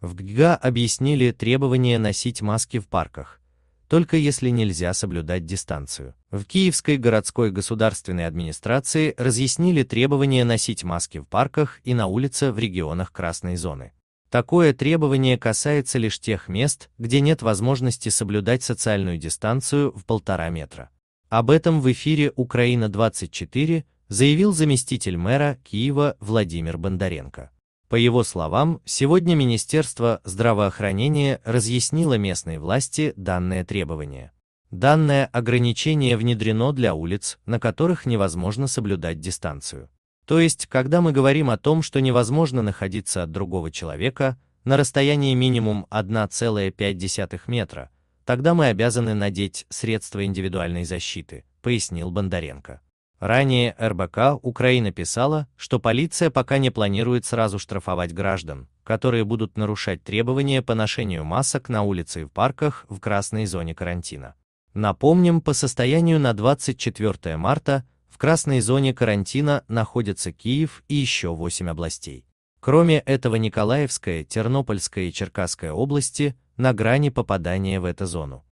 В ГГА объяснили требование носить маски в парках, только если нельзя соблюдать дистанцию. В Киевской городской государственной администрации разъяснили требование носить маски в парках и на улице в регионах красной зоны. Такое требование касается лишь тех мест, где нет возможности соблюдать социальную дистанцию в полтора метра. Об этом в эфире «Украина-24» заявил заместитель мэра Киева Владимир Бондаренко. По его словам, сегодня Министерство здравоохранения разъяснило местной власти данное требование. Данное ограничение внедрено для улиц, на которых невозможно соблюдать дистанцию. То есть, когда мы говорим о том, что невозможно находиться от другого человека на расстоянии минимум 1,5 метра, тогда мы обязаны надеть средства индивидуальной защиты, пояснил Бондаренко. Ранее РБК Украина писала, что полиция пока не планирует сразу штрафовать граждан, которые будут нарушать требования по ношению масок на улице и в парках в красной зоне карантина. Напомним, по состоянию на 24 марта в красной зоне карантина находятся Киев и еще 8 областей. Кроме этого Николаевская, Тернопольская и Черкасская области на грани попадания в эту зону.